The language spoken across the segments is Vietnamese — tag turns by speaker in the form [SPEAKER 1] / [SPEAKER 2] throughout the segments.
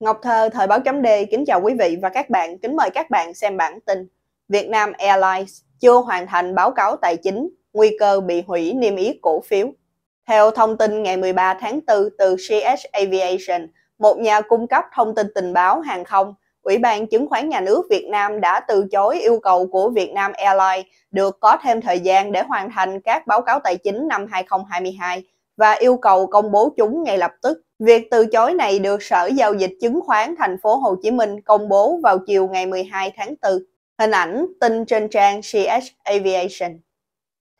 [SPEAKER 1] Ngọc Thơ, Thời báo chấm D, kính chào quý vị và các bạn. Kính mời các bạn xem bản tin. Việt Nam Airlines chưa hoàn thành báo cáo tài chính, nguy cơ bị hủy niêm yết cổ phiếu. Theo thông tin ngày 13 tháng 4 từ CS Aviation, một nhà cung cấp thông tin tình báo hàng không, Ủy ban Chứng khoán Nhà nước Việt Nam đã từ chối yêu cầu của Việt Nam Airlines được có thêm thời gian để hoàn thành các báo cáo tài chính năm 2022 và yêu cầu công bố chúng ngay lập tức Việc từ chối này được Sở Giao dịch Chứng khoán Thành phố Hồ Chí Minh công bố vào chiều ngày 12 tháng 4. Hình ảnh tin trên trang CH Aviation.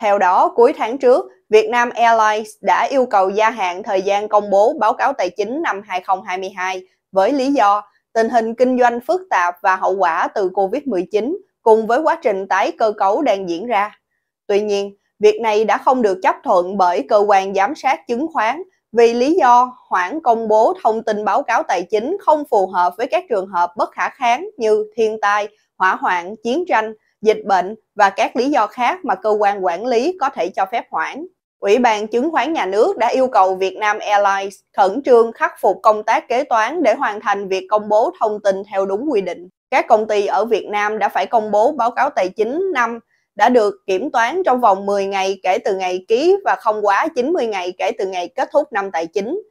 [SPEAKER 1] Theo đó, cuối tháng trước, Vietnam Airlines đã yêu cầu gia hạn thời gian công bố báo cáo tài chính năm 2022 với lý do tình hình kinh doanh phức tạp và hậu quả từ Covid-19 cùng với quá trình tái cơ cấu đang diễn ra. Tuy nhiên, việc này đã không được chấp thuận bởi cơ quan giám sát chứng khoán vì lý do hoãn công bố thông tin báo cáo tài chính không phù hợp với các trường hợp bất khả kháng như thiên tai, hỏa hoạn, chiến tranh, dịch bệnh và các lý do khác mà cơ quan quản lý có thể cho phép hoãn. Ủy ban chứng khoán nhà nước đã yêu cầu Vietnam Airlines khẩn trương khắc phục công tác kế toán để hoàn thành việc công bố thông tin theo đúng quy định. Các công ty ở Việt Nam đã phải công bố báo cáo tài chính năm đã được kiểm toán trong vòng 10 ngày kể từ ngày ký và không quá 90 ngày kể từ ngày kết thúc năm tài chính,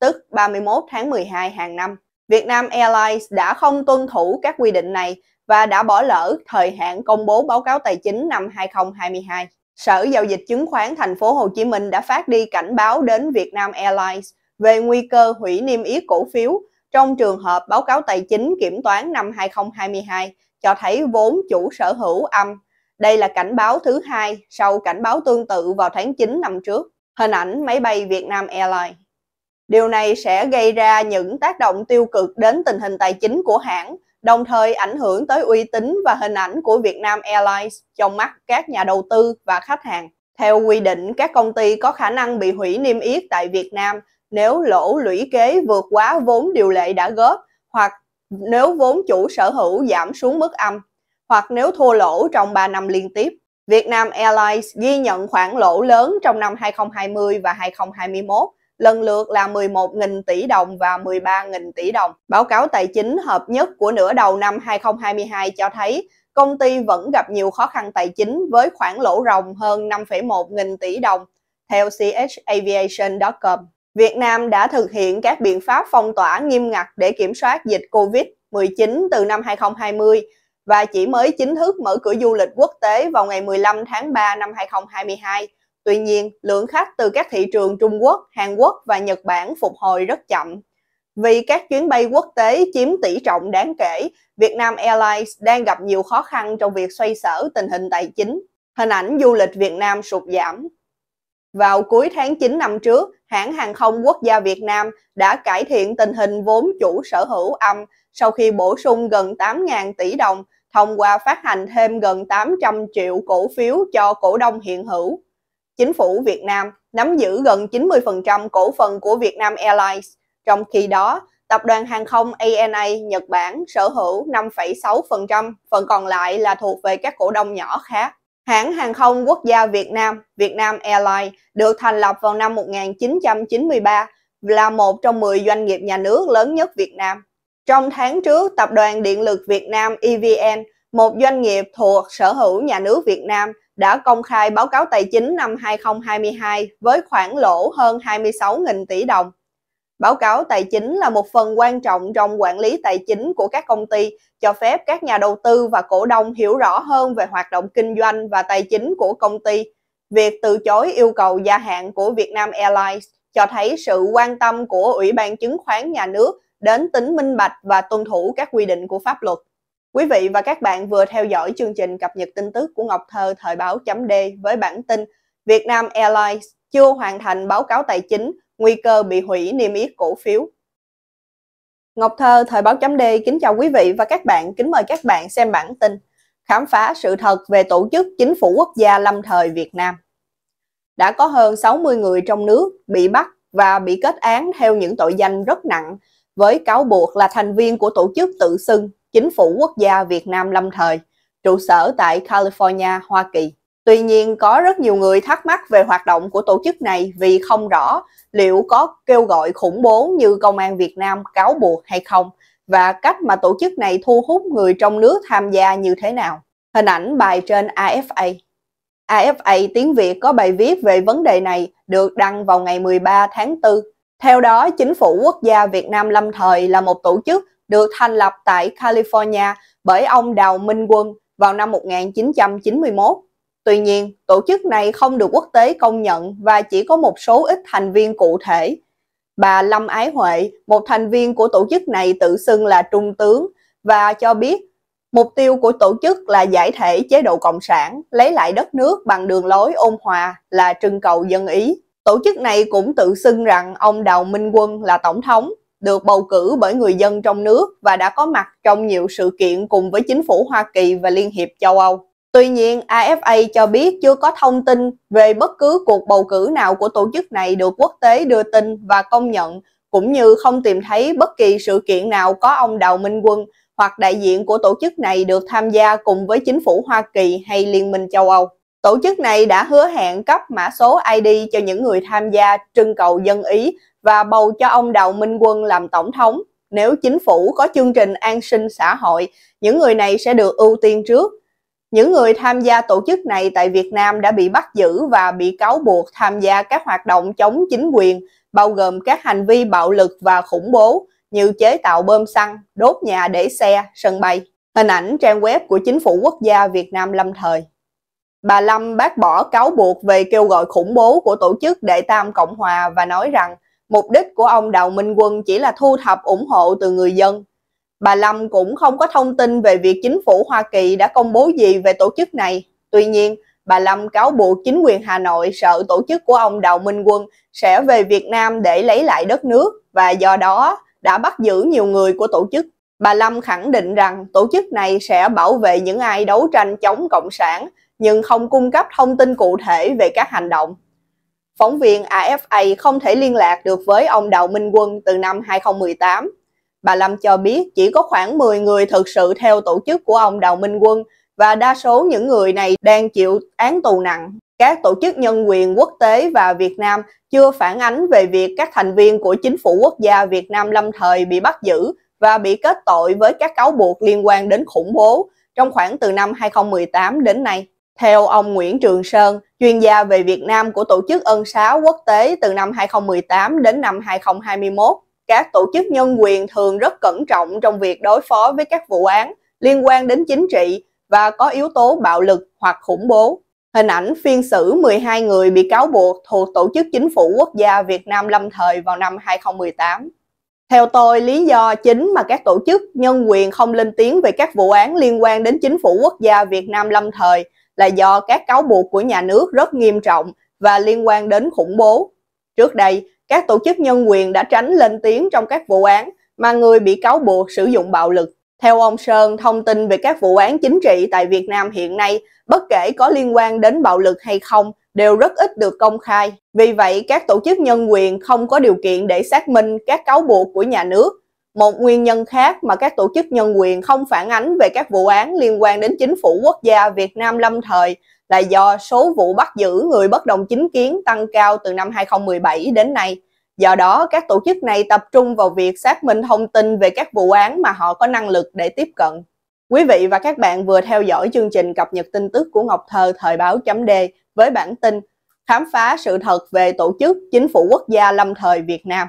[SPEAKER 1] tức 31 tháng 12 hàng năm. Việt Nam Airlines đã không tuân thủ các quy định này và đã bỏ lỡ thời hạn công bố báo cáo tài chính năm 2022. Sở Giao dịch Chứng khoán Thành phố Hồ Chí Minh đã phát đi cảnh báo đến Việt Nam Airlines về nguy cơ hủy niêm yết cổ phiếu trong trường hợp báo cáo tài chính kiểm toán năm 2022 cho thấy vốn chủ sở hữu âm đây là cảnh báo thứ hai sau cảnh báo tương tự vào tháng 9 năm trước, hình ảnh máy bay Vietnam Airlines. Điều này sẽ gây ra những tác động tiêu cực đến tình hình tài chính của hãng, đồng thời ảnh hưởng tới uy tín và hình ảnh của Vietnam Airlines trong mắt các nhà đầu tư và khách hàng. Theo quy định, các công ty có khả năng bị hủy niêm yết tại Việt Nam nếu lỗ lũy kế vượt quá vốn điều lệ đã góp hoặc nếu vốn chủ sở hữu giảm xuống mức âm hoặc nếu thua lỗ trong 3 năm liên tiếp. Vietnam Airlines ghi nhận khoản lỗ lớn trong năm 2020 và 2021, lần lượt là 11.000 tỷ đồng và 13.000 tỷ đồng. Báo cáo tài chính hợp nhất của nửa đầu năm 2022 cho thấy công ty vẫn gặp nhiều khó khăn tài chính với khoản lỗ ròng hơn 5,1 nghìn tỷ đồng, theo chaviation.com. Việt Nam đã thực hiện các biện pháp phong tỏa nghiêm ngặt để kiểm soát dịch COVID-19 từ năm 2020 và chỉ mới chính thức mở cửa du lịch quốc tế vào ngày 15 tháng 3 năm 2022. Tuy nhiên, lượng khách từ các thị trường Trung Quốc, Hàn Quốc và Nhật Bản phục hồi rất chậm. Vì các chuyến bay quốc tế chiếm tỷ trọng đáng kể, Việt Nam Airlines đang gặp nhiều khó khăn trong việc xoay sở tình hình tài chính. Hình ảnh du lịch Việt Nam sụt giảm. Vào cuối tháng 9 năm trước, hãng hàng không quốc gia Việt Nam đã cải thiện tình hình vốn chủ sở hữu âm sau khi bổ sung gần 8.000 tỷ đồng thông qua phát hành thêm gần 800 triệu cổ phiếu cho cổ đông hiện hữu. Chính phủ Việt Nam nắm giữ gần 90% cổ phần của Vietnam Airlines, trong khi đó tập đoàn hàng không ANA Nhật Bản sở hữu 5,6%, phần còn lại là thuộc về các cổ đông nhỏ khác. Hãng hàng không quốc gia Việt Nam, Vietnam Airlines, được thành lập vào năm 1993, là một trong 10 doanh nghiệp nhà nước lớn nhất Việt Nam. Trong tháng trước, Tập đoàn Điện lực Việt Nam EVN, một doanh nghiệp thuộc sở hữu nhà nước Việt Nam, đã công khai báo cáo tài chính năm 2022 với khoản lỗ hơn 26.000 tỷ đồng. Báo cáo tài chính là một phần quan trọng trong quản lý tài chính của các công ty, cho phép các nhà đầu tư và cổ đông hiểu rõ hơn về hoạt động kinh doanh và tài chính của công ty. Việc từ chối yêu cầu gia hạn của Vietnam Airlines cho thấy sự quan tâm của Ủy ban Chứng khoán Nhà nước đến tính minh bạch và tuân thủ các quy định của pháp luật. Quý vị và các bạn vừa theo dõi chương trình cập nhật tin tức của Ngọc Thơ thời báo chấm D với bản tin Việt Nam Airlines chưa hoàn thành báo cáo tài chính, nguy cơ bị hủy niêm yết cổ phiếu. Ngọc Thơ thời báo chấm D kính chào quý vị và các bạn, kính mời các bạn xem bản tin khám phá sự thật về tổ chức chính phủ quốc gia lâm thời Việt Nam. Đã có hơn 60 người trong nước bị bắt và bị kết án theo những tội danh rất nặng với cáo buộc là thành viên của tổ chức tự xưng Chính phủ Quốc gia Việt Nam lâm thời, trụ sở tại California, Hoa Kỳ. Tuy nhiên, có rất nhiều người thắc mắc về hoạt động của tổ chức này vì không rõ liệu có kêu gọi khủng bố như Công an Việt Nam cáo buộc hay không và cách mà tổ chức này thu hút người trong nước tham gia như thế nào. Hình ảnh bài trên AFA AFA tiếng Việt có bài viết về vấn đề này được đăng vào ngày 13 tháng 4 theo đó, Chính phủ Quốc gia Việt Nam lâm thời là một tổ chức được thành lập tại California bởi ông Đào Minh Quân vào năm 1991. Tuy nhiên, tổ chức này không được quốc tế công nhận và chỉ có một số ít thành viên cụ thể. Bà Lâm Ái Huệ, một thành viên của tổ chức này tự xưng là trung tướng và cho biết mục tiêu của tổ chức là giải thể chế độ cộng sản, lấy lại đất nước bằng đường lối ôn hòa là trưng cầu dân ý. Tổ chức này cũng tự xưng rằng ông Đào Minh Quân là tổng thống, được bầu cử bởi người dân trong nước và đã có mặt trong nhiều sự kiện cùng với chính phủ Hoa Kỳ và Liên hiệp châu Âu. Tuy nhiên, AFA cho biết chưa có thông tin về bất cứ cuộc bầu cử nào của tổ chức này được quốc tế đưa tin và công nhận, cũng như không tìm thấy bất kỳ sự kiện nào có ông Đào Minh Quân hoặc đại diện của tổ chức này được tham gia cùng với chính phủ Hoa Kỳ hay Liên minh châu Âu. Tổ chức này đã hứa hẹn cấp mã số ID cho những người tham gia trưng cầu dân Ý và bầu cho ông Đào Minh Quân làm tổng thống. Nếu chính phủ có chương trình an sinh xã hội, những người này sẽ được ưu tiên trước. Những người tham gia tổ chức này tại Việt Nam đã bị bắt giữ và bị cáo buộc tham gia các hoạt động chống chính quyền, bao gồm các hành vi bạo lực và khủng bố như chế tạo bơm xăng, đốt nhà để xe, sân bay. Hình ảnh trang web của Chính phủ Quốc gia Việt Nam lâm thời. Bà Lâm bác bỏ cáo buộc về kêu gọi khủng bố của tổ chức Đệ Tam Cộng Hòa và nói rằng mục đích của ông Đào Minh Quân chỉ là thu thập ủng hộ từ người dân. Bà Lâm cũng không có thông tin về việc chính phủ Hoa Kỳ đã công bố gì về tổ chức này. Tuy nhiên, bà Lâm cáo buộc chính quyền Hà Nội sợ tổ chức của ông Đào Minh Quân sẽ về Việt Nam để lấy lại đất nước và do đó đã bắt giữ nhiều người của tổ chức. Bà Lâm khẳng định rằng tổ chức này sẽ bảo vệ những ai đấu tranh chống Cộng sản nhưng không cung cấp thông tin cụ thể về các hành động. Phóng viên AFA không thể liên lạc được với ông Đào Minh Quân từ năm 2018. Bà Lâm cho biết chỉ có khoảng 10 người thực sự theo tổ chức của ông Đào Minh Quân và đa số những người này đang chịu án tù nặng. Các tổ chức nhân quyền quốc tế và Việt Nam chưa phản ánh về việc các thành viên của chính phủ quốc gia Việt Nam lâm thời bị bắt giữ và bị kết tội với các cáo buộc liên quan đến khủng bố trong khoảng từ năm 2018 đến nay. Theo ông Nguyễn Trường Sơn, chuyên gia về Việt Nam của Tổ chức Ân xá Quốc tế từ năm 2018 đến năm 2021, các tổ chức nhân quyền thường rất cẩn trọng trong việc đối phó với các vụ án liên quan đến chính trị và có yếu tố bạo lực hoặc khủng bố. Hình ảnh phiên xử 12 người bị cáo buộc thuộc Tổ chức Chính phủ Quốc gia Việt Nam lâm thời vào năm 2018. Theo tôi, lý do chính mà các tổ chức nhân quyền không lên tiếng về các vụ án liên quan đến chính phủ quốc gia Việt Nam lâm thời là do các cáo buộc của nhà nước rất nghiêm trọng và liên quan đến khủng bố. Trước đây, các tổ chức nhân quyền đã tránh lên tiếng trong các vụ án mà người bị cáo buộc sử dụng bạo lực. Theo ông Sơn, thông tin về các vụ án chính trị tại Việt Nam hiện nay, bất kể có liên quan đến bạo lực hay không, đều rất ít được công khai. Vì vậy, các tổ chức nhân quyền không có điều kiện để xác minh các cáo buộc của nhà nước một nguyên nhân khác mà các tổ chức nhân quyền không phản ánh về các vụ án liên quan đến chính phủ quốc gia Việt Nam lâm thời là do số vụ bắt giữ người bất đồng chính kiến tăng cao từ năm 2017 đến nay. Do đó, các tổ chức này tập trung vào việc xác minh thông tin về các vụ án mà họ có năng lực để tiếp cận. Quý vị và các bạn vừa theo dõi chương trình cập nhật tin tức của Ngọc Thơ thời báo chấm D với bản tin Khám phá sự thật về tổ chức chính phủ quốc gia lâm thời Việt Nam.